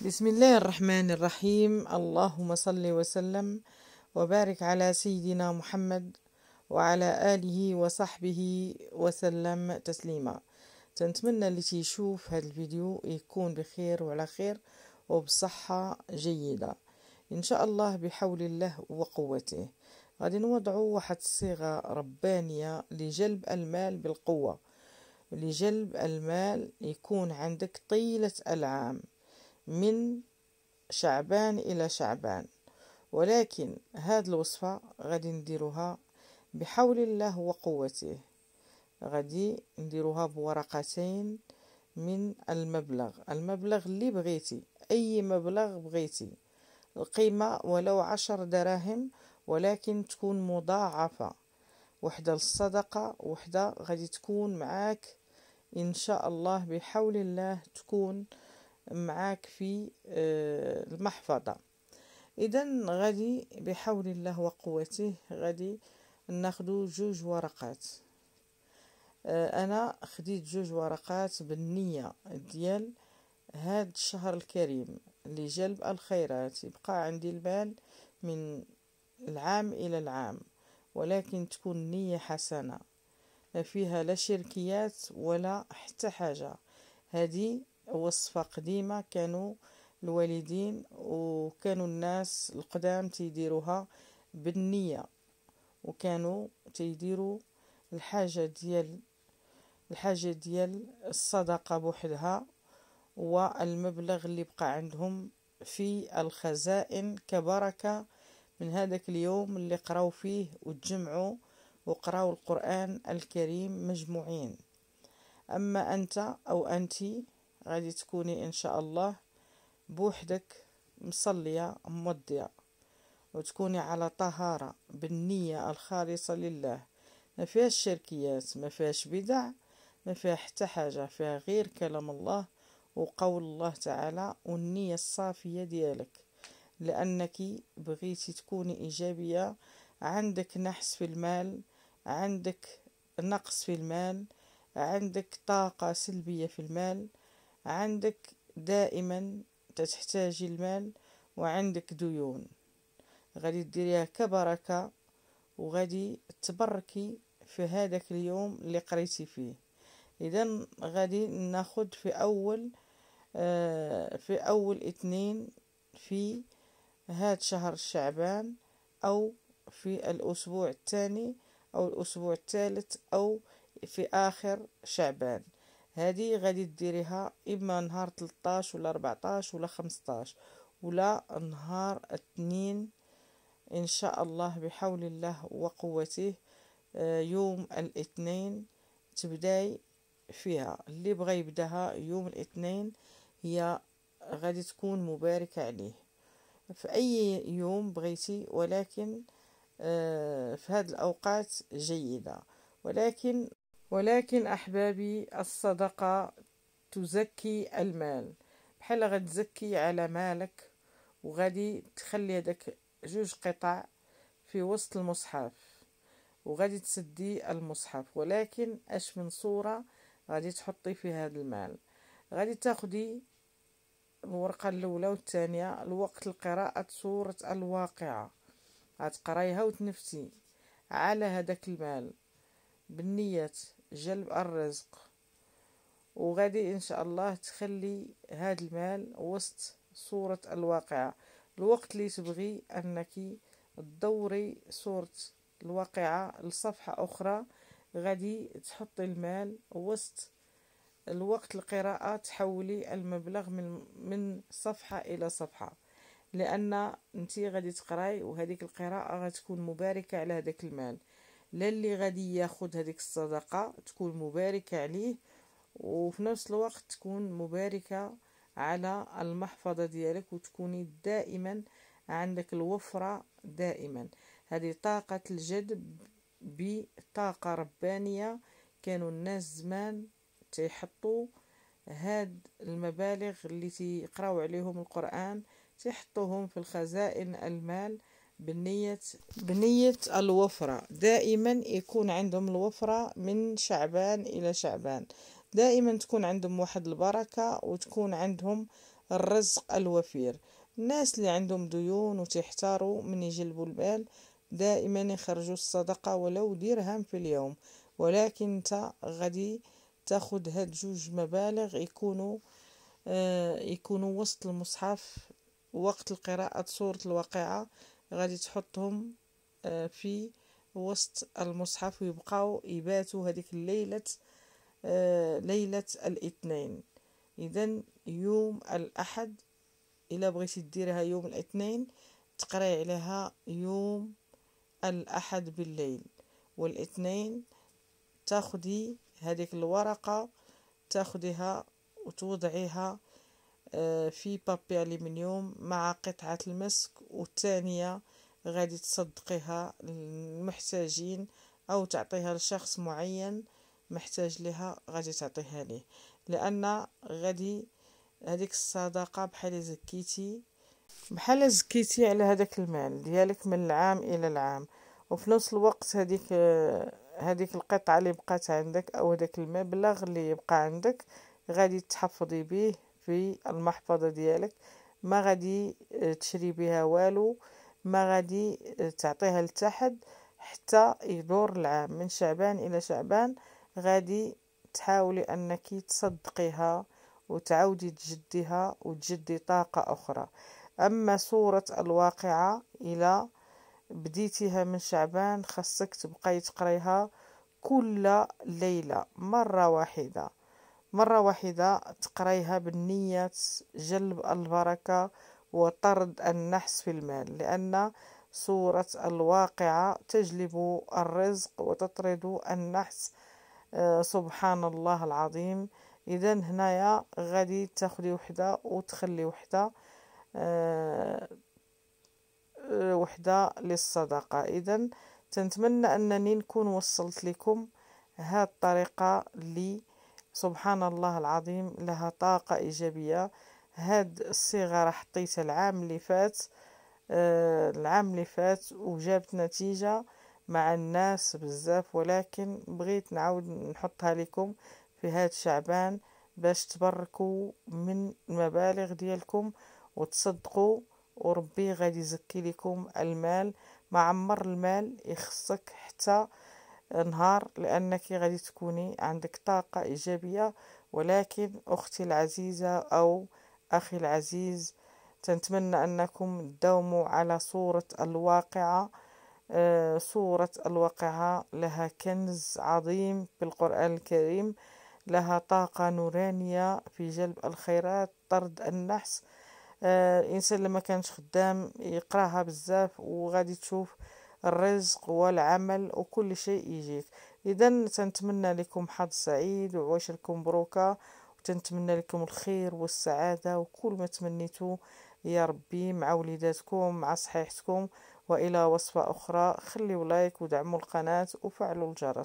بسم الله الرحمن الرحيم اللهم صل وسلم وبارك على سيدنا محمد وعلى آله وصحبه وسلم تسليما تنتمنى اللي تيشوف هذا الفيديو يكون بخير وعلى خير وبصحة جيدة إن شاء الله بحول الله وقوته غادي نوضعوا واحد الصيغة ربانية لجلب المال بالقوة لجلب المال يكون عندك طيلة العام من شعبان إلى شعبان ولكن هاد الوصفة غادي نديروها بحول الله وقوته غادي نديروها بورقتين من المبلغ المبلغ اللي بغيتي أي مبلغ بغيتي القيمة ولو عشر دراهم ولكن تكون مضاعفة وحدة للصدقة وحدة غادي تكون معاك إن شاء الله بحول الله تكون معاك في آه، المحفظة اذا غادي بحول الله وقوته غادي ناخدو جوج ورقات آه، انا خديت جوج ورقات بالنية ديال هاد الشهر الكريم لجلب الخيرات يبقى عندي البال من العام الى العام ولكن تكون نية حسنة فيها لا شركيات ولا حتى حاجة هذه وصفة قديمة كانوا الوالدين وكانوا الناس القدام تيديروها بالنية وكانوا تيديروا الحاجة ديال الحاجة ديال الصدقة بوحدها والمبلغ اللي بقى عندهم في الخزائن كبركة من هذاك اليوم اللي قراو فيه وتجمعوا وقراو القرآن الكريم مجموعين أما أنت أو أنتي غادي تكوني ان شاء الله بوحدك مصليه موضيه وتكوني على طهاره بالنيه الخالصه لله ما فيهاش شركيات ما فيهاش بدع ما فيها حتى حاجه فيها غير كلام الله وقول الله تعالى والنيه الصافيه ديالك لانك بغيتي تكوني ايجابيه عندك نحس في المال عندك نقص في المال عندك طاقه سلبيه في المال عندك دائما تحتاج المال وعندك ديون غادي ديريها كبركة وغادي تبركي في هذاك اليوم اللي قريتي فيه اذا غادي ناخد في اول آه، في اول اثنين في هاد شهر شعبان او في الاسبوع الثاني او الاسبوع الثالث او في اخر شعبان هذه غادي ديريها اما نهار 13 ولا 14 ولا 15 ولا نهار الاثنين ان شاء الله بحول الله وقوته آه، يوم الاثنين تبداي فيها اللي بغى يبداها يوم الاثنين هي غادي تكون مباركة عليه في أي يوم بغيتي ولكن آه، في هذه الأوقات جيدة ولكن ولكن أحبابي الصدقة تزكي المال بحال غتزكي على مالك وغادي تخلي هذاك جوج قطع في وسط المصحف وغادي تسدي المصحف ولكن اش من صورة غادي تحطي في هذا المال غادي تاخدي الورقة الأولى والثانية الوقت لقراءة سورة الواقعة غتقرايها وتنفسي على هذاك المال بالنيات جلب الرزق وغادي إن شاء الله تخلي هذا المال وسط صورة الواقعة الوقت اللي تبغي أنك تدوري صورة الواقعة لصفحة أخرى غادي تحطي المال وسط الوقت القراءة تحولي المبلغ من, من صفحة إلى صفحة لأن أنت غادي تقراي وهذيك القراءة غتكون مباركة على هذاك المال للي غادي ياخد هذيك الصدقة تكون مباركة عليه وفي نفس الوقت تكون مباركة على المحفظة ديالك وتكوني دائما عندك الوفرة دائما هذه طاقة الجذب بطاقة ربانية كانوا الناس زمان تيحطوا هاد المبالغ اللي تيقراو عليهم القرآن تيحطوهم في الخزائن المال بنية بنية الوفرة دائما يكون عندهم الوفرة من شعبان إلى شعبان دائما تكون عندهم واحد البركة وتكون عندهم الرزق الوفير الناس اللي عندهم ديون وتحتاروا من يجلبوا المال دائما يخرجوا الصدقة ولو درهم في اليوم ولكن انت غادي تاخد هاد جوج مبالغ يكونوا آه يكونوا وسط المصحف وقت القراءة سورة الواقعة غادي تحطهم آه، في وسط المصحف ويبقاو يباتوا هذيك الليلة آه، ليلة الاثنين اذا يوم الاحد الا بغيتي ديرها يوم الاثنين تقراي عليها يوم الاحد بالليل والاثنين تاخدي هذيك الورقه تاخديها وتوضعيها آه، في بابي ألمنيوم مع قطعة المسك والثانية غادي تصدقيها للمحتاجين أو تعطيها لشخص معين محتاج لها غادي تعطيها ليه لأن غادي هذيك الصدقة بحال زكيتي بحال زكيتي على هذاك المال ديالك من العام إلى العام وفي نفس الوقت هذيك هذيك القطعة اللي بقات عندك أو هذاك المبلغ اللي يبقى عندك غادي تحفظي به في المحفظة ديالك ما غادي آه، تشري بها والو ما غادي آه، تعطيها لتحد حتى يدور العام من شعبان الى شعبان غادي تحاولي انك تصدقيها وتعاودي تجديها وتجدي طاقة أخرى أما صورة الواقعة إلى بديتيها من شعبان خاصك تبقاي تقريها كل ليلة مرة واحدة مرة واحدة تقريها بالنية جلب البركة وطرد النحس في المال لأن صورة الواقعة تجلب الرزق وتطرد النحس آه، سبحان الله العظيم إذا هنايا غادي تاخدي وحدة وتخلي وحدة آه، آه، وحدة للصدقة إذا تنتمنى أنني نكون وصلت لكم هاد الطريقة اللي سبحان الله العظيم لها طاقة إيجابية هاد الصيغة راه حطيتها العام اللي فات آه العام اللي فات وجابت نتيجة مع الناس بزاف ولكن بغيت نعاود نحطها لكم في هاد شعبان باش تبركوا من المبالغ ديالكم وتصدقوا وربي غادي يزكي لكم المال ما عمر المال يخصك حتى نهار لأنك غادي تكوني عندك طاقة إيجابية ولكن أختي العزيزة أو أخي العزيز تنتمنى أنكم تداوموا على صورة الواقعة آه، صورة الواقعة لها كنز عظيم في القرآن الكريم لها طاقة نورانية في جلب الخيرات طرد النحس آه، الإنسان لما كانش خدام يقراها بزاف وغادي تشوف الرزق والعمل وكل شيء يجيك اذا تنتمنى لكم حظ سعيد لكم مبروكه وتنتمنى لكم الخير والسعاده وكل ما تمنيتو يا ربي مع وليداتكم مع صحيحتكم والى وصفه اخرى خليو لايك ودعموا القناه وفعلوا الجرس